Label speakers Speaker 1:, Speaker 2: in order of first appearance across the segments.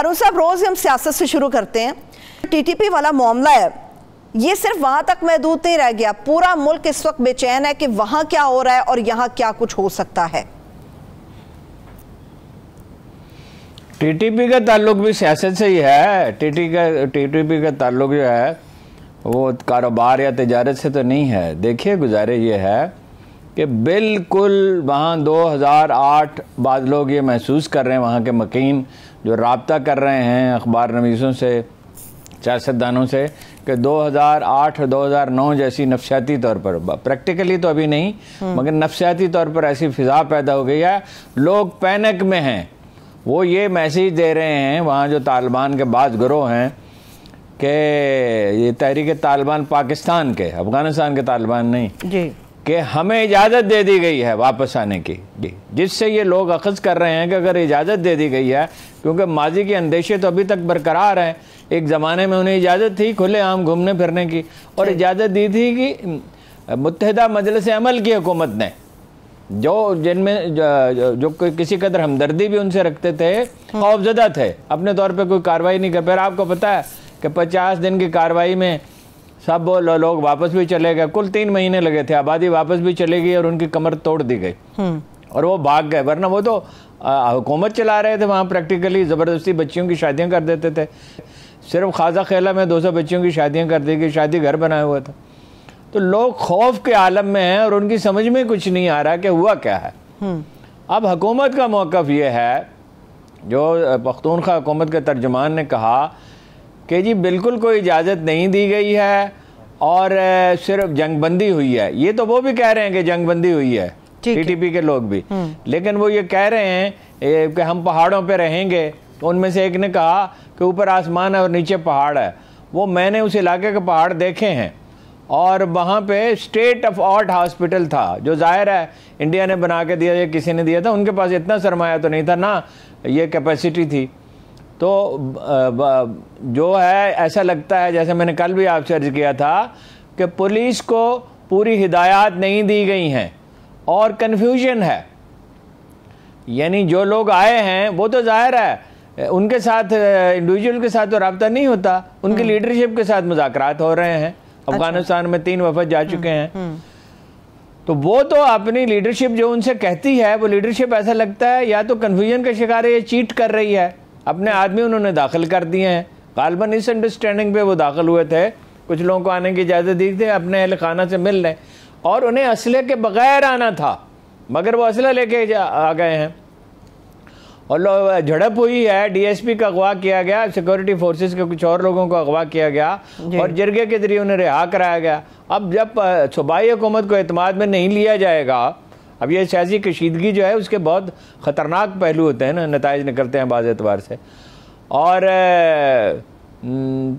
Speaker 1: अरुण साहब रोज हम सियासत से शुरू करते हैं टीटीपी वाला मामला है ये सिर्फ वहां तक महदूद नहीं रह गया पूरा मुल्क इस वक्त बेचैन है कि वहां क्या हो रहा है और यहां क्या कुछ हो सकता है
Speaker 2: टीटीपी का ताल्लुक भी सियासत से ही है टीटी का टीटीपी का ताल्लुक जो है वो कारोबार या तजारत से तो नहीं है देखिए गुजारे ये है कि बिल्कुल वहाँ 2008 बाद लोग ये महसूस कर रहे हैं वहाँ के मकीन जो रबता कर रहे हैं अखबार नवीसों से सियासतदानों से कि 2008-2009 जैसी नफसियाती तौर पर प्रैक्टिकली तो अभी नहीं हम्म। मगर नफसियाती तौर पर ऐसी फ़िज़ा पैदा हो गई है लोग पैनिक में हैं वो ये मैसेज दे रहे हैं वहाँ जो तालिबान के बाद ग्रोह हैं कि ये तहरीक तालिबान पाकिस्तान के अफ़गानिस्तान के तालिबान नहीं जी कि हमें इजाज़त दे दी गई है वापस आने की जिससे ये लोग अखज़ कर रहे हैं कि अगर इजाज़त दे दी गई है क्योंकि माजी के अंदेशे तो अभी तक बरकरार हैं एक ज़माने में उन्हें इजाज़त थी खुले आम घूमने फिरने की और इजाज़त दी थी कि मुतहदा मजलस अमल की हुकूमत ने जो जिनमें जो, जो, जो किसी कदर हमदर्दी भी उनसे रखते थे हम्म। खौफजदा थे अपने तौर पर कोई कार्रवाई नहीं कर फिर आपको पता है कि पचास दिन की कार्रवाई में सब लो लोग वापस भी चले गए कुल तीन महीने लगे थे आबादी वापस भी चले गई और उनकी कमर तोड़ दी गई हम्म। और वो भाग गए वरना वो तो हुकूमत चला रहे थे वहाँ प्रैक्टिकली ज़बरदस्ती बच्चियों की शादियाँ कर देते थे सिर्फ खाजा खेला में दो सौ बच्चियों की शादियाँ कर दी गई शादी घर बनाया हुआ था तो लोग खौफ के आलम में हैं और उनकी समझ में कुछ नहीं आ रहा कि हुआ क्या है हम्म। अब हुकूमत का मौक़ ये है जो पख्तूनखा हुकूमत के तर्जमान ने कहा कि जी बिल्कुल कोई इजाज़त नहीं दी गई है और सिर्फ जंगबंदी हुई है ये तो वो भी कह रहे हैं कि जंगबंदी हुई है टीटीपी के लोग भी हम्म। लेकिन वो ये कह रहे हैं कि हम पहाड़ों पे रहेंगे तो उनमें से एक ने कहा कि ऊपर आसमान है और नीचे पहाड़ है वो मैंने उस इलाके के पहाड़ देखे हैं और वहाँ पे स्टेट ऑफ आर्ट हॉस्पिटल था जो जाहिर है इंडिया ने बना के दिया या किसी ने दिया था उनके पास इतना सरमाया तो नहीं था ना ये कैपेसिटी थी तो जो है ऐसा लगता है जैसे मैंने कल भी आपसे अर्ज किया था कि पुलिस को पूरी हिदायत नहीं दी गई हैं और कन्फ्यूजन है यानी जो लोग आए हैं वो तो जाहिर है उनके साथ इंडिविजुअल के साथ तो रबता नहीं होता उनकी लीडरशिप हम्म। के साथ मुजाकर हो रहे हैं अच्छा। अफगानिस्तान में तीन वफद जा चुके हम्म, हैं हम्म। तो वो तो अपनी लीडरशिप जो उनसे कहती है वो लीडरशिप ऐसा लगता है या तो कन्फ्यूजन का शिकार है या चीट कर रही है अपने आदमी उन्होंने दाखिल कर दिए हैं गालबन इस अंडरस्टैंडिंग पे वो दाखिल हुए थे कुछ लोगों को आने की इजाज़त दी थी अपने अहल खाना से मिल रहे और उन्हें असले के बगैर आना था मगर वो असला लेके आ गए हैं और झड़प हुई है डीएसपी का अगवा किया गया सिक्योरिटी फोर्सेस के कुछ और लोगों को अगवा किया गया और जरगे के जरिए उन्हें रिहा कराया गया अब जब सूबाई हुकूमत को अतमाद में नहीं लिया जाएगा अब ये सियासी कशीदगी जो है उसके बहुत ख़तरनाक पहलू होते हैं ना नतज निकलते हैं बाज़ एतबार से और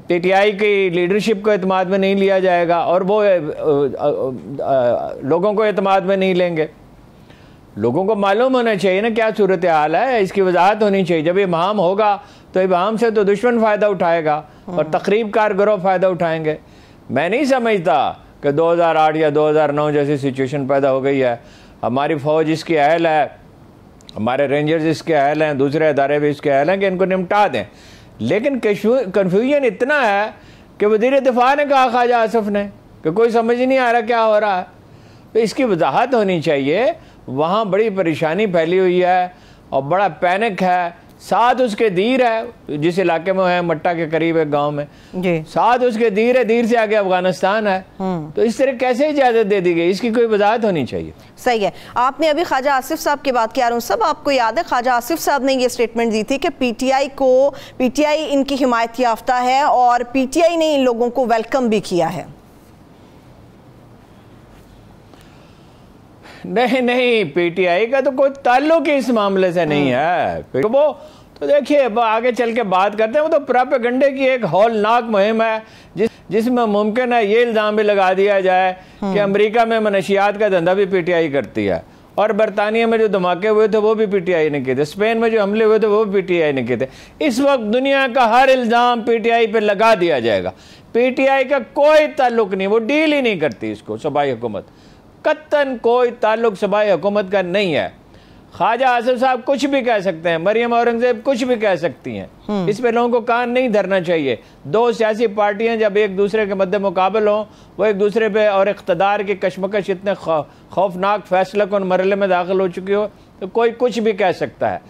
Speaker 2: पी टी आई की लीडरशिप को अतमाद में नहीं लिया जाएगा और वो आ, आ, आ, लोगों को अतमाद में नहीं लेंगे लोगों को मालूम होना चाहिए ना क्या सूरत हाल है इसकी वजाहत होनी चाहिए जब इमाम होगा तो इमाम से तो दुश्मन फ़ायदा उठाएगा और हाँ। तकरीब कार गिरोह फ़ायदा उठाएंगे मैं नहीं समझता कि 2008 या 2009 जैसी सिचुएशन पैदा हो गई है हमारी फ़ौज इसकी अहल है हमारे रेंजर्स इसके अहल हैं दूसरे अदारे भी इसके अहल हैं कि इनको निपटा दें लेकिन कन्फ्यूजन इतना है कि वजीर दिफा ने कहा ख्वाजा आसफ ने कि कोई समझ नहीं आ रहा क्या हो रहा है तो इसकी वजाहत होनी चाहिए वहाँ बड़ी परेशानी फैली हुई है और बड़ा पैनिक है साथ उसके दीर है जिस इलाके में है मट्टा के करीब एक गांव में जी। साथ उसके दीर है दीर से आगे अफगानिस्तान है हम्म। तो इस तरह कैसे इजाज़त दे दी गई इसकी कोई वजाहत होनी चाहिए
Speaker 1: सही है आपने अभी ख्वाजा आसिफ साहब की बात किया सब आपको याद है ख्वाजा आसिफ साहब ने ये स्टेटमेंट दी थी कि पीटीआई को पीटीआई इनकी हिमायत याफ्ता है और पीटीआई ने इन लोगों को वेलकम भी किया है
Speaker 2: नहीं नहीं पीटीआई का तो कोई ताल्लुक ही इस मामले से नहीं हाँ। है तो वो तो देखिए अब आगे चल के बात करते हैं वो तो प्रापेगंडे की एक हॉलनाक मुहिम है जिस जिसमें मुमकिन है ये इल्ज़ाम भी लगा दिया जाए हाँ। कि अमेरिका में मनशियात का धंधा भी पीटीआई करती है और बरतानिया में जो धमाके हुए थे वो भी पीटीआई ने किए थे स्पेन में जो हमले हुए थे वो भी पीटीआई ने किए थे इस वक्त दुनिया का हर इल्ज़ाम पीटीआई पर लगा दिया जाएगा पीटीआई का कोई ताल्लुक नहीं वो डील ही नहीं करती इसको सूबाई हुकूमत कत्तन कोई ताल्लुक सबाई हुकूमत का नहीं है ख्वाजा आसिफ साहब कुछ भी कह सकते हैं मरियम औरंगजेब कुछ भी कह सकती हैं हम्म। इस पर लोगों को कान नहीं धरना चाहिए दो सियासी पार्टियां जब एक दूसरे के मद्द मुकाबल हों वो एक दूसरे पे और इकतदार की कशमकश इतने खौफनाक फैसले को मरल में दाखिल हो चुकी हो तो कोई कुछ भी कह सकता है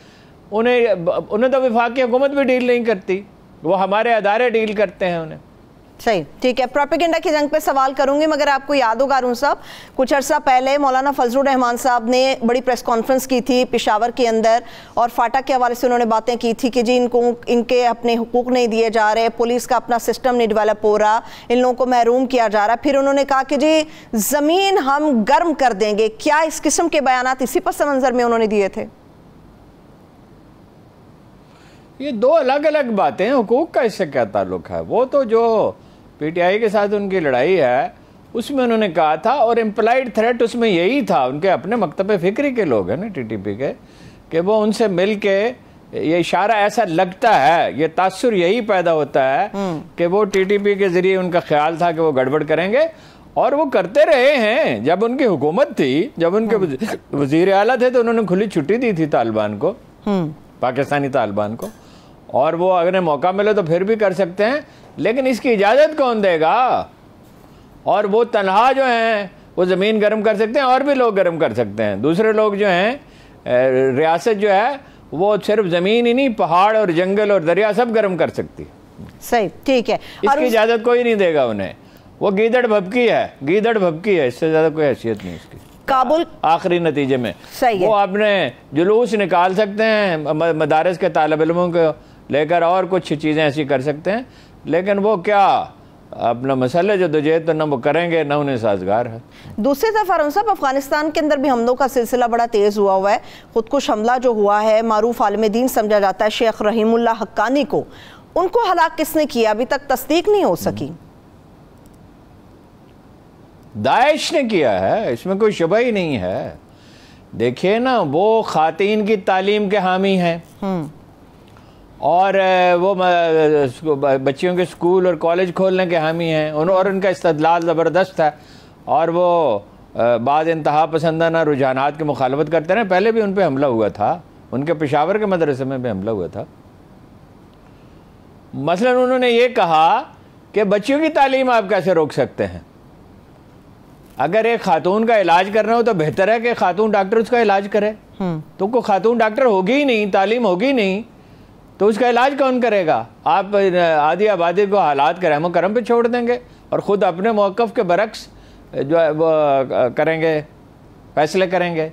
Speaker 2: उन्हें उन्हें तो विफाकी हुकूमत भी डील नहीं करती वो हमारे अदारे डील करते हैं उन्हें
Speaker 1: सही ठीक है प्रोपेगेंडा की जंग पे सवाल करूंगी मगर आपको याद होगा अरुण साहब कुछ अर्सा पहले मौलाना फजल रहमान साहब ने बड़ी प्रेस कॉन्फ्रेंस की थी पिशावर के अंदर और फाटा के हवाले से उन्होंने बातें की थी कि जी इनको इनके अपने हकूक नहीं दिए जा रहे पुलिस का अपना सिस्टम नहीं डिवेलप हो रहा इन लोगों को महरूम किया जा रहा फिर उन्होंने कहा कि जी ज़मीन हम गर्म कर देंगे क्या इस किस्म के बयान इसी पस मंज़र में उन्होंने दिए थे
Speaker 2: ये दो अलग अलग बातें हैं हकूक का इससे क्या ताल्लुक है वो तो जो पीटीआई के साथ उनकी लड़ाई है उसमें उन्होंने कहा था और एम्प्लाइड थ्रेट उसमें यही था उनके अपने मकतब फिक्री के लोग हैं ना टीटीपी के कि वो उनसे मिल के ये इशारा ऐसा लगता है ये तासुर यही पैदा होता है हम्म। कि वो टीटीपी के जरिए उनका ख्याल था कि वो गड़बड़ करेंगे और वो करते रहे हैं जब उनकी हुकूमत थी जब उनके हम्म। वजीर अला थे तो उन्होंने खुली छुट्टी दी थी तालिबान को हम्म। पाकिस्तानी तालिबान को और वो अगर मौका मिले तो फिर भी कर सकते हैं लेकिन इसकी इजाज़त कौन देगा और वो तनहा जो हैं वो ज़मीन गर्म कर सकते हैं और भी लोग गर्म कर सकते हैं दूसरे लोग जो हैं रियासत जो है वो सिर्फ ज़मीन ही नहीं पहाड़ और जंगल और दरिया सब गर्म कर सकती सही ठीक है इसकी इजाज़त कोई नहीं देगा उन्हें वो गीदड़ भपकी है गीदड़ भपकी है इससे ज़्यादा कोई हैसियत नहीं इसकी काबुल आखिरी नतीजे में सही वो आपने जुलूस निकाल सकते हैं मदारस के तालब इलमों को लेकर और कुछ चीज़ें ऐसी कर सकते हैं लेकिन वो क्या अपना मसले जो दुजे तो ना वो करेंगे ना उन्हें साजगार है
Speaker 1: दूसरी तरफ अरुण साहब अफगानिस्तान के अंदर भी हमलों का सिलसिला बड़ा तेज़ हुआ हुआ है खुदकुश हमला जो हुआ है मारूफ आलम दीन समझा जाता है शेख रहीमुल्ला हक्कानी को उनको हलाक किसने किया अभी तक तस्दीक नहीं हो सकी
Speaker 2: दाइश ने किया है इसमें कोई शुभ ही नहीं है देखिए ना वो खातन की तालीम के हामी हैं हम्म। और वो बच्चियों के स्कूल और कॉलेज खोलने के हामी हैं उन और उनका इस्तलाल ज़बरदस्त है और वो बाद इंतहा पसंदाना रुझानात की मुखालफत करते रहे पहले भी उन पर हमला हुआ था उनके पेशावर के मदरसे में भी हमला हुआ था मसला उन्होंने ये कहा कि बच्चियों की तालीम आप कैसे रोक सकते हैं अगर एक खातून का इलाज करना हो तो बेहतर है कि खातून डॉक्टर उसका इलाज करे हम्म। तो कोई खातून डॉक्टर होगी ही नहीं तालीम होगी नहीं तो उसका इलाज कौन करेगा आप आदि आबादी को हालात के रहम करम पर छोड़ देंगे और ख़ुद अपने मौक़ के बरक्स जो है वो करेंगे फैसले करेंगे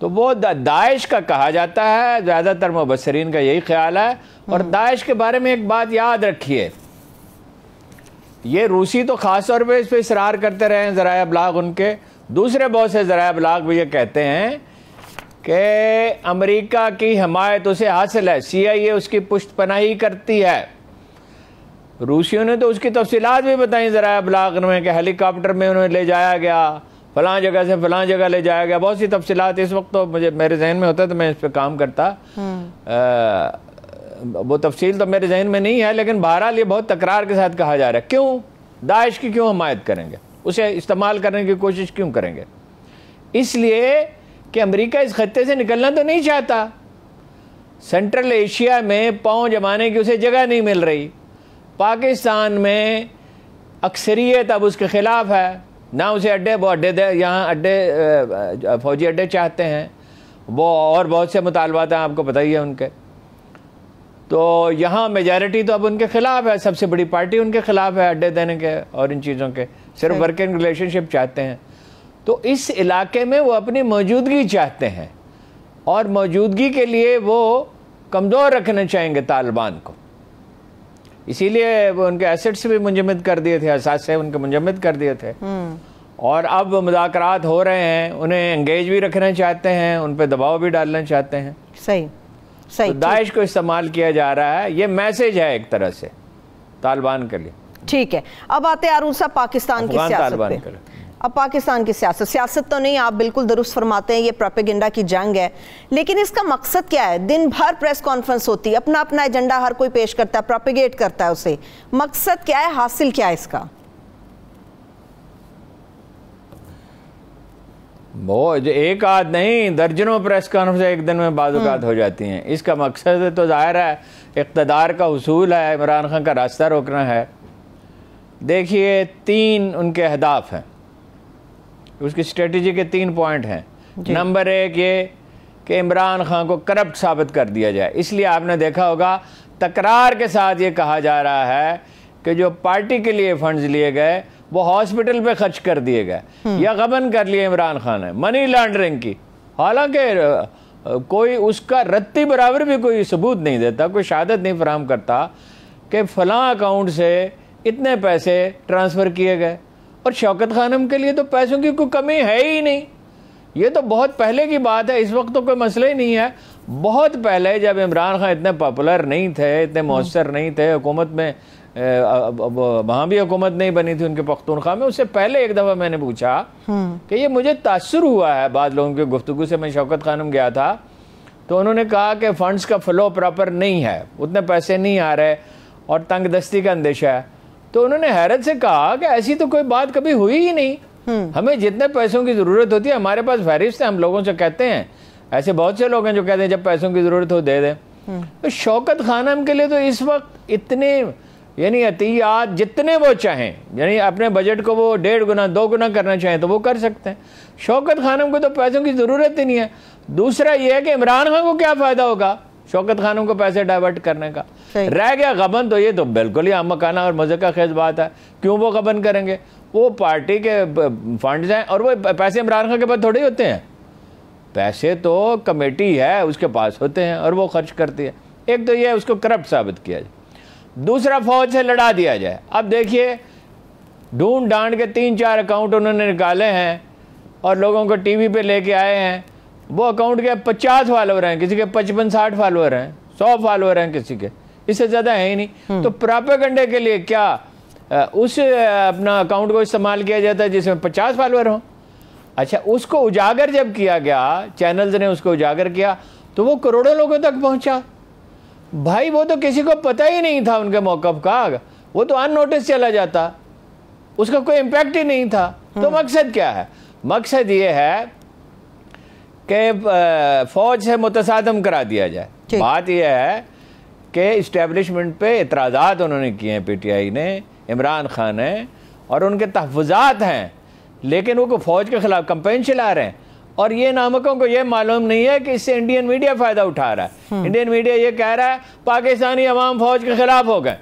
Speaker 2: तो वो दाइश का कहा जाता है ज़्यादातर मुबसरीन का यही ख्याल है हम्म। और दाइश के बारे में एक बात याद रखिए ये रूसी तो ख़ास तौर पर इस पर इसरार करते रहे हैं ज़रा अबलाग उनके दूसरे बहुत से ज़रा अबलाग भी ये कहते हैं कि अमेरिका की हमायत उसे हासिल है सीआईए उसकी पुष्ट पनाही करती है रूसियों ने तो उसकी तफसीलात भी बताई ज़रा अबलाग में कि हेलीकॉप्टर में उन्हें ले जाया गया फला जगह से फला जगह ले जाया गया बहुत सी तफसीत इस वक्त तो मुझे मेरे जहन में होता तो मैं इस पर काम करता आ, हम्म। वो तफसील तो मेरे जहन में नहीं है लेकिन बहरहाल ये बहुत तकरार के साथ कहा जा रहा है क्यों दाइश की क्यों हमायत करेंगे उसे इस्तेमाल करने की कोशिश क्यों करेंगे इसलिए कि अमेरिका इस खत्ते से निकलना तो नहीं चाहता सेंट्रल एशिया में पाँव जमाने की उसे जगह नहीं मिल रही पाकिस्तान में अक्सरियत अब उसके ख़िलाफ़ है ना उसे अड्डे वो अड्डे दे यहाँ अड्डे फौजी अड्डे चाहते हैं वो और बहुत से मुतालबात हैं आपको पता ही है उनके तो यहाँ मेजॉरिटी तो अब उनके ख़िलाफ़ है सबसे बड़ी पार्टी उनके ख़िलाफ़ है अड्डे देने के और इन चीज़ों के सिर्फ वर्किंग रिलेशनशिप चाहते हैं तो इस इलाके में वो अपनी मौजूदगी चाहते हैं और मौजूदगी के लिए वो कमज़ोर रखना चाहेंगे तालिबान को इसीलिए वो उनके एसेट्स भी मुंजमद कर दिए थे असासे उनके मुंजमद कर दिए थे हम्म। और अब मुजाकर हो रहे हैं उन्हें एंगेज भी रखना चाहते हैं उन पर दबाव भी डालना चाहते हैं सही सही तो दाइश को इस्तेमाल किया जा रहा है ये मैसेज है एक तरह से तालिबान के लिए
Speaker 1: ठीक है अब आते हैं साहब पाकिस्तान की सियासत के लिए अब पाकिस्तान की सियासत सियासत तो नहीं आप बिल्कुल दुरुस्त फरमाते हैं ये प्रोपेगेंडा की जंग है लेकिन इसका मकसद क्या है दिन भर प्रेस कॉन्फ्रेंस होती है अपना अपना एजेंडा हर कोई पेश करता है प्रोपेगेट करता है उसे मकसद क्या है हासिल क्या है इसका
Speaker 2: एक आध नहीं दर्जनों प्रेस कॉन्फ्रेंस एक दिन में बाजूकात हम्म। हो जाती हैं इसका मकसद तो जाहिर है इकतदार का उसूल है इमरान खान का रास्ता रोकना है देखिए तीन उनके अहदाफ हैं उसकी स्ट्रेटजी के तीन पॉइंट हैं नंबर एक ये कि इमरान खान को करप्ट साबित कर दिया जाए इसलिए आपने देखा होगा तकरार के साथ ये कहा जा रहा है कि जो पार्टी के लिए फंड्स लिए गए वो हॉस्पिटल पे खर्च कर दिए गए हम्म। या गबन कर लिए इमरान खान ने मनी लॉन्ड्रिंग की हालांकि कोई उसका रत्ती बराबर भी कोई सबूत नहीं देता कोई शहादत नहीं फराम करता कि फलां अकाउंट से इतने पैसे ट्रांसफ़र किए गए और शौकत खानम के लिए तो पैसों की कोई कमी है ही नहीं ये तो बहुत पहले की बात है इस वक्त तो कोई मसला ही नहीं है बहुत पहले जब इमरान खान इतने पॉपुलर नहीं थे इतने मौसर नहीं थे हुकूमत में वहाँ भी हुकूमत नहीं बनी थी उनके पख्तनख्वा में उससे पहले एक दफ़ा मैंने पूछा हम्म। कि ये मुझे तासर हुआ है बाद लोगों की गुफ्तु से मैं शौकत खानम गया था तो उन्होंने कहा कि फ़ंड्स का फ़्लो प्रॉपर नहीं है उतने पैसे नहीं आ रहे और तंग दस्ती का अंदेशा है तो उन्होंने हैरत से कहा कि ऐसी तो कोई बात कभी हुई ही नहीं हम्म। हमें जितने पैसों की ज़रूरत होती है हमारे पास फहरिस्त है हम लोगों से कहते हैं ऐसे बहुत से लोग हैं जो कहते हैं जब पैसों की ज़रूरत हो दे दें हम्म। तो शौकत खानम के लिए तो इस वक्त इतने यानी अतियात जितने वो चाहें यानी अपने बजट को वो डेढ़ गुना दो गुना करना चाहें तो वो कर सकते हैं शौकत खानम को तो पैसों की ज़रूरत ही नहीं है दूसरा ये है कि इमरान खान को क्या फ़ायदा होगा शौकत खानों को पैसे डाइवर्ट करने का रह गया गबन तो ये तो बिल्कुल ही अमकाना और मज़े का खेज बात है क्यों वो गबन करेंगे वो पार्टी के फंड हैं और वो पैसे इमरान खान के पास थोड़े होते हैं पैसे तो कमेटी है उसके पास होते हैं और वो खर्च करती है एक तो ये उसको करप्ट साबित किया जाए दूसरा फौज से लड़ा दिया जाए अब देखिए ढूंढ डांड के तीन चार अकाउंट उन्होंने निकाले हैं और लोगों को टीवी पे लेके आए हैं वो अकाउंट के पचास फॉलोअर हैं किसी के पचपन साठ फॉलोअर हैं सौ फॉलोअर हैं किसी के इससे ज़्यादा है ही नहीं हम्म। तो प्रापेगंडे के लिए क्या उस अपना अकाउंट को इस्तेमाल किया जाता है जिसमें पचास फॉलोअर हों अच्छा उसको उजागर जब किया गया चैनल्स ने उसको उजागर किया तो वो करोड़ों लोगों तक पहुंचा भाई वो तो किसी को पता ही नहीं था उनके मौका का वो तो अननोटिस चला जाता उसका कोई इम्पैक्ट ही नहीं था तो हम्म। मकसद क्या है मकसद ये है कि फ़ौज से मुतसादम करा दिया जाए बात यह है कि इस्टेबलिशमेंट पे इतराज़ात उन्होंने किए हैं पी टी आई ने इमरान खान ने और उनके तहफात हैं लेकिन वो फ़ौज के ख़िलाफ़ कंपेन चला रहे हैं और ये नामकों को ये मालूम नहीं है कि इससे इंडियन मीडिया फ़ायदा उठा रहा है इंडियन हम्म। मीडिया ये कह रहा है पाकिस्तानी अवाम फ़ौज के ख़िलाफ़ हो गए